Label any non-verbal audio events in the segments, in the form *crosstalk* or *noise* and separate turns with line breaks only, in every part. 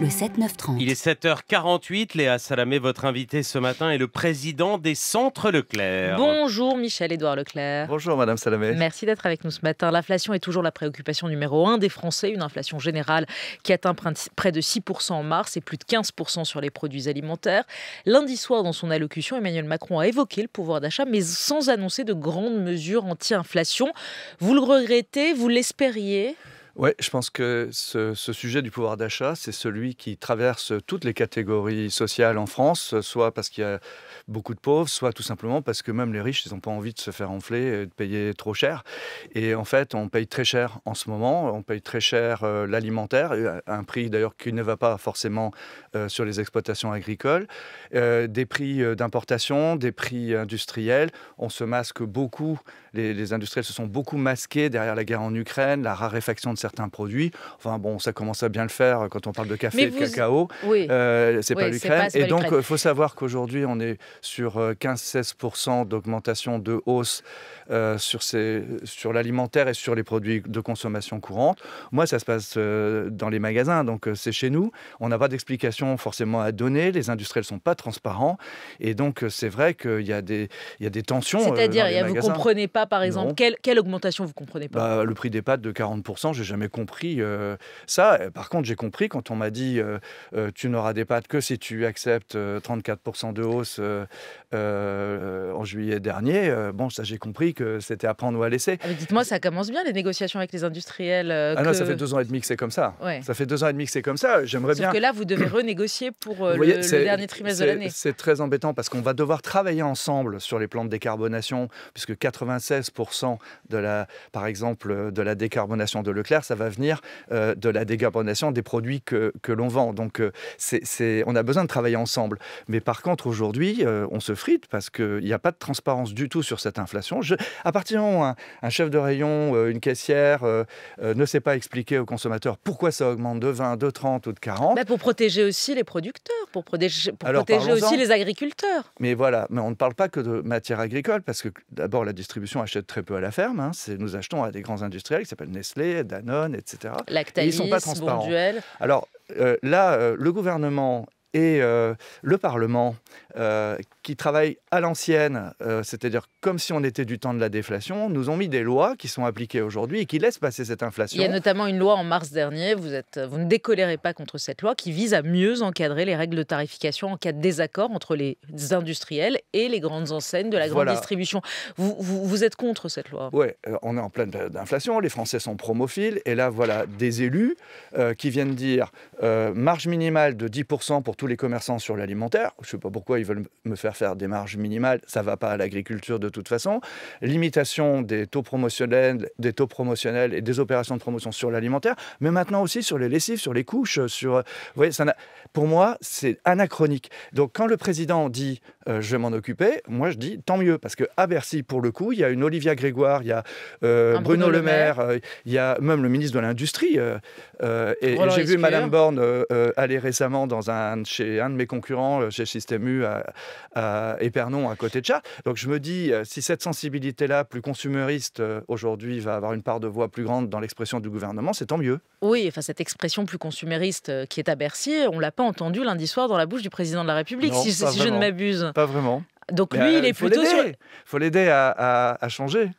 le 7 Il est 7h48. Léa Salamé, votre invité ce matin, est le président des Centres
Leclerc.
Bonjour Michel-Édouard Leclerc.
Bonjour Madame Salamé. Merci
d'être avec nous ce matin. L'inflation est toujours la préoccupation numéro un des Français. Une inflation générale qui atteint près de 6% en mars et plus de 15% sur les produits alimentaires. Lundi soir, dans son allocution, Emmanuel Macron a évoqué le pouvoir d'achat, mais sans annoncer de grandes mesures anti-inflation. Vous le regrettez Vous l'espériez
oui, je pense que ce, sujet du pouvoir d'achat, c'est celui qui traverse toutes les catégories sociales en France, soit parce qu'il y a beaucoup de pauvres, soit tout simplement parce que même les riches, ils n'ont pas envie de se faire enfler et de payer trop cher. Et en fait, on paye très cher en ce moment, on paye très cher euh, l'alimentaire, un prix d'ailleurs qui ne va pas forcément euh, sur les exploitations agricoles, euh, des prix d'importation, des prix industriels, on se masque beaucoup les, industriels se sont beaucoup masqués derrière la guerre en Ukraine, la raréfaction de certains produits. Enfin bon, ça commence à bien le faire euh, quand on parle de café et de cacao. Oui. Euh, c'est pas l'Ukraine. Et donc, il euh, faut savoir qu'aujourd'hui, on est sur 15-16% d'augmentation de hausse sur, ces, sur l'alimentaire et sur les produits de consommation courante. Moi, ça se passe dans les magasins, donc c'est chez nous. On n'a pas d'explication forcément à donner. Les industriels ne sont pas transparents. Et donc, c'est vrai qu'il y, a des, il y a des tensions. C'est-à-dire, vous ne comprenez
pas par exemple quelle, augmentation vous comprenez pas
bah, Le prix des pâtes de 40%, j'ai jamais compris euh, ça. Par contre, j'ai compris quand on m'a dit euh, euh, tu n'auras des pâtes que si tu acceptes 34% de hausse en juillet dernier. bon, ça, j'ai compris que c'était à prendre ou à laisser. Ah,
dites-moi, ça commence bien les négociations avec les industriels. ah non, ça fait deux
ans et demi que c'est comme ça. Ça fait deux ans et demi que c'est comme ça. J'aimerais bien. que là,
vous devez renégocier pour le, dernier trimestre de l'année.
C'est très embêtant parce qu'on va devoir travailler ensemble sur les plans de décarbonation, puisque 87 de la, par exemple, de la décarbonation de Leclerc, ça va venir euh, de la décarbonation des produits que, que l'on vend. Donc, euh, c'est, on a besoin de travailler ensemble. Mais par contre, aujourd'hui, euh, on se frite parce qu'il n'y a pas de transparence du tout sur cette inflation. Je, à partir d'un un, chef de rayon, une caissière ne sait pas expliquer aux consommateurs pourquoi ça augmente de 20, de 30 ou de 40. Bah,
pour protéger aussi les producteurs, pour protéger, protéger aussi les agriculteurs.
Mais voilà, mais on ne parle pas que de matière agricole parce que d'abord, la distribution on achète très peu à la ferme. Hein. Nous achetons à des grands industriels qui s'appellent Nestlé, Danone, etc. Lactalis, et ils sont pas transparents. Alors, euh, là, euh, le gouvernement et euh, le Parlement, euh, qui travaille à l'ancienne, euh, c'est-à-dire comme si on était du temps de la déflation, nous ont mis des lois qui sont appliquées aujourd'hui et qui laissent passer cette inflation. Il y a
notamment une loi en mars dernier, vous, êtes, vous ne décolérez pas contre cette loi, qui vise à mieux encadrer les règles de tarification en cas de désaccord entre les industriels et les grandes enseignes de la grande distribution. Vous, vous, êtes contre cette loi
Oui, on est en pleine période d'inflation, les Français sont promophiles, et là, voilà des élus qui viennent dire marge minimale de 10% pour tous les commerçants sur l'alimentaire. Je ne sais pas pourquoi ils veulent me faire faire des marges minimales. Ça ne va pas à l'agriculture de toute façon. Limitation des taux promotionnels, des taux promotionnels et des opérations de promotion sur l'alimentaire, mais maintenant aussi sur les lessives, sur les couches, sur. Vous voyez, ça pour moi, c'est anachronique. Donc, quand le président dit euh, je vais m'en occuper. Moi, je dis tant mieux, parce que à Bercy, pour le coup, il y a une Olivia Grégoire, il y a euh, Bruno, Le Maire, euh, il y a même le ministre de l'Industrie. et j'ai vu Madame Borne aller récemment dans un, chez un de mes concurrents, chez Système U, à, Épernon, à côté de Chartres. Donc je me dis, si cette sensibilité-là, plus consumériste aujourd'hui, va avoir une part de voix plus grande dans l'expression du gouvernement, c'est tant mieux.
Oui, enfin cette expression plus consumériste qui est à Bercy, on l'a pas entendue lundi soir dans la bouche du président de la République, si je ne m'abuse
pas vraiment. Donc lui, euh, il est plutôt sur... faut l'aider à, changer.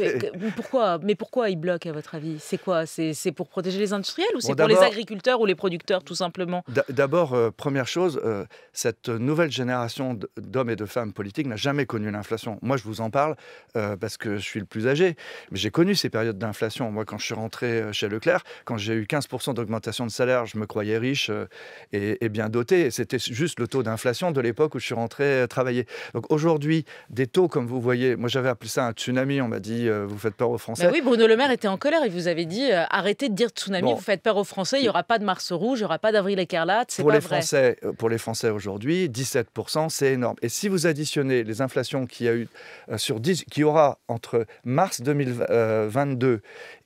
Mais,
pourquoi Mais pourquoi il bloque, à votre avis C'est quoi C'est pour protéger les industriels ou c'est pour les
agriculteurs
ou les producteurs, tout simplement
D'abord, euh, première chose, euh, cette nouvelle génération d'hommes et de femmes politiques n'a jamais connu l'inflation. Moi, je vous en parle parce que je suis le plus âgé. Mais j'ai connu ces périodes d'inflation. Moi, quand je suis rentré chez Leclerc, quand j'ai eu 15% d'augmentation de salaire, je me croyais riche et, et bien doté. C'était juste le taux d'inflation de l'époque où je suis rentré travailler. Donc aujourd'hui, des taux, comme vous voyez, moi j'avais appelé ça un tsunami, on m'a dit euh, vous faites peur aux Français. Bah oui,
Bruno Le Maire était en colère, il vous avait dit euh, arrêtez de dire tsunami, vous faites peur aux Français, il n'y aura pas de mars rouge, il n'y aura pas d'avril écarlate, c'est pas les Français,
euh, pour les Français aujourd'hui, 17%, c'est énorme. Et si vous additionnez les inflations qu'il y a eu sur 10, qu'il y aura entre mars 2022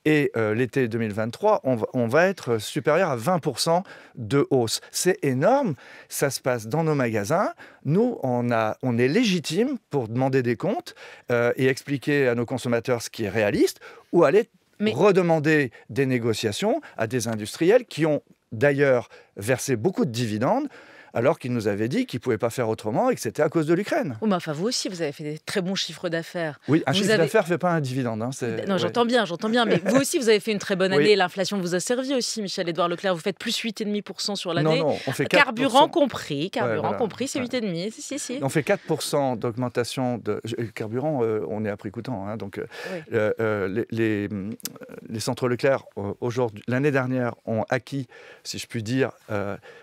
et euh, l'été 2023, on va, être euh, supérieur à 20% de hausse. C'est énorme. Ça se passe dans nos magasins. Nous, on, est légitime pour demander des comptes euh, et expliquer à nos consommateurs ce qui est réaliste ou aller redemander des négociations à des industriels qui ont d'ailleurs versé beaucoup de dividendes alors qu'il nous avait dit qu'il ne pouvait pas faire autrement et que c'était à cause de l'Ukraine.
Oh, enfin, vous aussi, vous avez fait des très bons chiffres d'affaires. Oui, un chiffre d'affaires
ne fait pas un dividende. Hein, non, j'entends bien,
j'entends bien, mais vous aussi, vous avez fait une très bonne année. L'inflation vous a servi aussi, Michel-Édouard Leclerc. Vous faites plus 8,5% sur l'année. Non, non, on fait Carburant compris, carburant compris, c'est 8,5%. Si, si, si.
On fait 4% d'augmentation de. Euh, carburant, euh, on est à prix coûtant. Hein, donc, euh, les, les, centres Leclerc, aujourd'hui, l'année dernière, ont acquis, si je puis dire,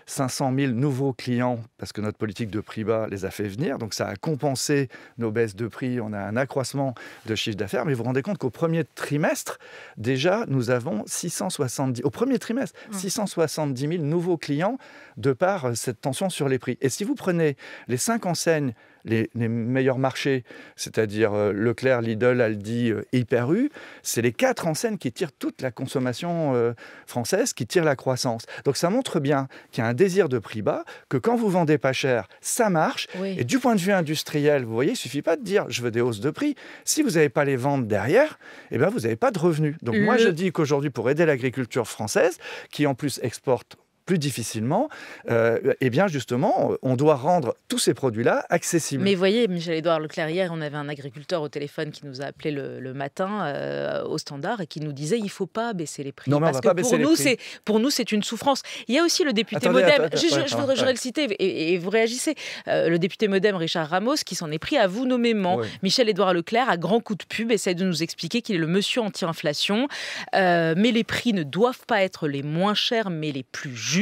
500 000 nouveaux clients parce que notre politique de prix bas les a fait venir. Donc ça a compensé nos baisses de prix. On a un accroissement de chiffre d'affaires. Mais vous vous rendez compte qu'au premier trimestre, déjà, nous avons 670, au premier trimestre, 670 mmh. 000 nouveaux clients de par euh, cette tension sur les prix. Et si vous prenez les cinq enseignes les, meilleurs marchés, c'est-à-dire euh, Leclerc, Lidl, Aldi, euh, Hyper U, c'est les quatre enseignes qui tirent toute la consommation euh, française, qui tirent la croissance. Donc ça montre bien qu'il y a un désir de prix bas, que quand vous vendez pas cher, ça marche. Et du point de vue industriel, vous voyez, il suffit pas de dire je veux des hausses de prix. Si vous n'avez pas les ventes derrière, eh ben vous n'avez pas de revenus. Donc moi je dis qu'aujourd'hui, pour aider l'agriculture française, qui en plus exporte plus difficilement, euh, eh bien justement, on doit rendre tous ces produits-là accessibles. Mais
voyez, Michel-Édouard Leclerc, hier, on avait un agriculteur au téléphone qui nous a appelé le, matin euh, au standard et qui nous disait il ne faut pas baisser les prix. parce que pour, nous, c'est, pour nous, c'est une souffrance. Il y a aussi le député Modem, je, voudrais, le citer et, vous réagissez, euh, le député Modem Richard Ramos qui s'en est pris à vous nommément. Michel-Édouard Leclerc, à grand coup de pub, essaie de nous expliquer qu'il est le monsieur anti-inflation, euh, mais les prix ne doivent pas être les moins chers, mais les plus justes.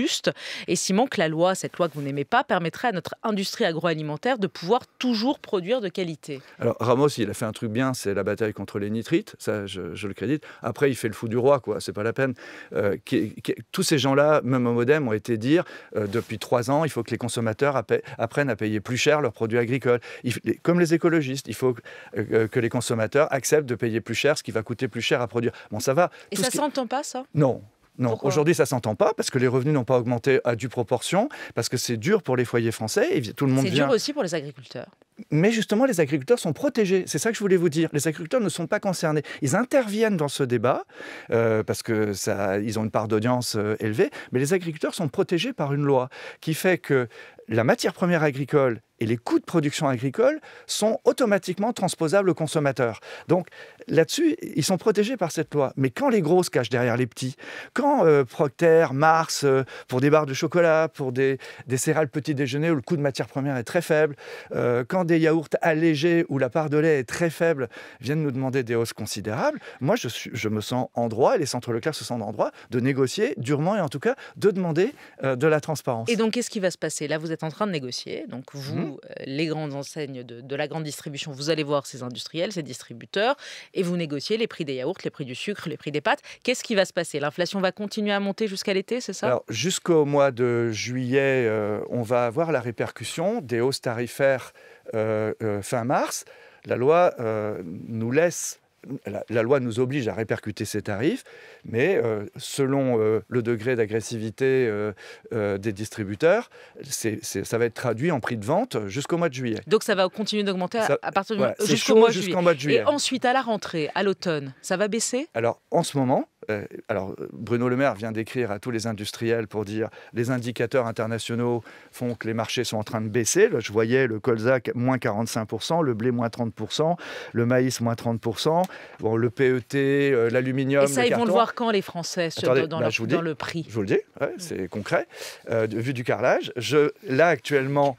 Et estimant que la loi, cette loi que vous n'aimez pas, permettrait à notre industrie agroalimentaire de pouvoir toujours produire de qualité.
Alors Ramos, il a fait un truc bien, c'est la bataille contre les nitrites, ça je, le crédite. Après, il fait le fou du roi, quoi, c'est pas la peine. Euh, tous ces gens-là, même au Modem, ont été dire euh, depuis trois ans, il faut que les consommateurs apprennent à payer plus cher leurs produits agricoles. comme les écologistes, il faut euh, que les consommateurs acceptent de payer plus cher ce qui va coûter plus cher à produire. Bon, ça va. Et ça s'entend pas, ça Non. Non, aujourd'hui, ça ne s'entend pas parce que les revenus n'ont pas augmenté à due proportion, parce que c'est dur pour les foyers français. Et tout le monde c'est dur
aussi pour les agriculteurs.
Mais justement, les agriculteurs sont protégés. C'est ça que je voulais vous dire. Les agriculteurs ne sont pas concernés. Ils interviennent dans ce débat euh, parce que ça, ils ont une part d'audience euh, élevée. Mais les agriculteurs sont protégés par une loi qui fait que la matière première agricole et les coûts de production agricole sont automatiquement transposables aux consommateurs. Donc là-dessus, ils sont protégés par cette loi. Mais quand les gros se cachent derrière les petits, quand euh, Procter, Mars, euh, pour des barres de chocolat, pour des, des, céréales petit déjeuner où le coût de matière première est très faible, euh, quand des yaourts allégés où la part de lait est très faible, viennent nous demander des hausses considérables, moi je, je me sens en droit, et les centres Leclerc se sentent en droit, de négocier durement et en tout cas de demander de la transparence. Et donc
qu'est-ce qui va se passer Là, vous en train de négocier. Donc vous, mmh. euh, les grandes enseignes de, la grande distribution, vous allez voir ces industriels, ces distributeurs, et vous négociez les prix des yaourts, les prix du sucre, les prix des pâtes. Qu'est-ce qui va se passer L'inflation va continuer à monter jusqu'à l'été, c'est ça Alors
jusqu'au mois de juillet, euh, on va avoir la répercussion des hausses tarifaires euh, fin mars. La loi nous laisse la, loi nous oblige à répercuter ces tarifs, mais euh, selon euh, le degré d'agressivité euh, des distributeurs, ça va être traduit en prix de vente jusqu'au mois de juillet.
Donc ça va continuer d'augmenter à, partir jusqu'au mois, de juillet. Et ensuite, à la rentrée, à l'automne, ça va baisser
Alors en ce moment, euh, alors, Bruno Le Maire vient d'écrire à tous les industriels pour dire les indicateurs internationaux font que les marchés sont en train de baisser. Je voyais le colza moins 45%, le blé moins 30%, le maïs moins 30%, bon, le PET, euh, l'aluminium. Et ça, ils vont le voir
quand les Français sur, bah, dans, le
prix Je vous le dis, mm. c'est concret. Euh, vu du carrelage, je, là actuellement,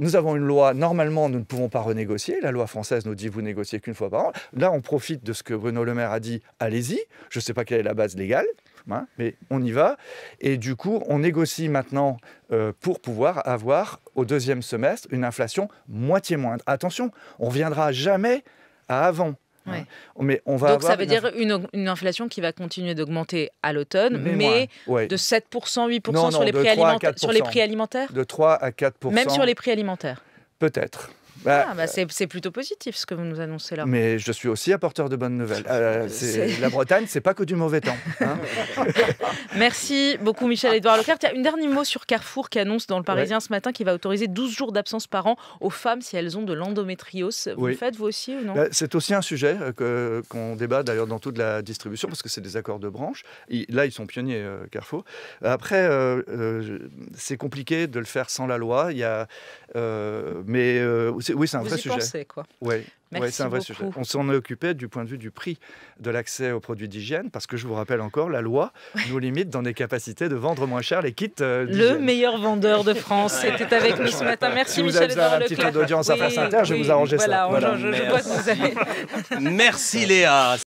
nous avons une loi, normalement nous ne pouvons pas renégocier. La loi française nous dit vous négociez qu'une fois par an. Là, on profite de ce que Bruno Le Maire a dit allez-y. Je ne sais pas quelle est la base légale, hein, mais on y va. Et du coup, on négocie maintenant euh, pour pouvoir avoir au deuxième semestre une inflation moitié moindre. Attention, on ne reviendra jamais à avant. Hein. Mais on va Donc ça veut dire
une, inflation qui va continuer d'augmenter à l'automne, mais, de 7%, 8% sur, les prix sur les prix alimentaires
De 3 à 4%. Même sur les
prix alimentaires
Peut-être. Bah,
ah, bah, c'est plutôt positif ce que vous nous annoncez là. Mais
je suis aussi apporteur de bonnes nouvelles. Euh, *laughs* la Bretagne, c'est pas que du mauvais temps. Hein.
*laughs* Merci beaucoup Michel-Édouard Leclerc. Il un dernier mot sur Carrefour qui annonce dans le Parisien ce matin qu'il va autoriser 12 jours d'absence par an aux femmes si elles ont de l'endométriose. Vous le faites vous aussi ou non bah, C'est
aussi un sujet euh, qu'on débat d'ailleurs dans toute la distribution parce que c'est des accords de branche. là, ils sont pionniers euh, Carrefour. Après, c'est compliqué de le faire sans la loi. Il y mais c'est oui, un vrai sujet. Pensez, quoi. Ouais. Oui, c'est un vrai sujet. On s'en est occupé du point de vue du prix de l'accès aux produits d'hygiène, parce que je vous rappelle encore, la loi nous limite dans des capacités de vendre moins cher les kits. Euh, le meilleur
vendeur de France était avec nous ce matin. Merci si vous Michel. Vous avez un petit peu d'audience à faire je vais vous arranger voilà, ça. Voilà. vous Merci Léa.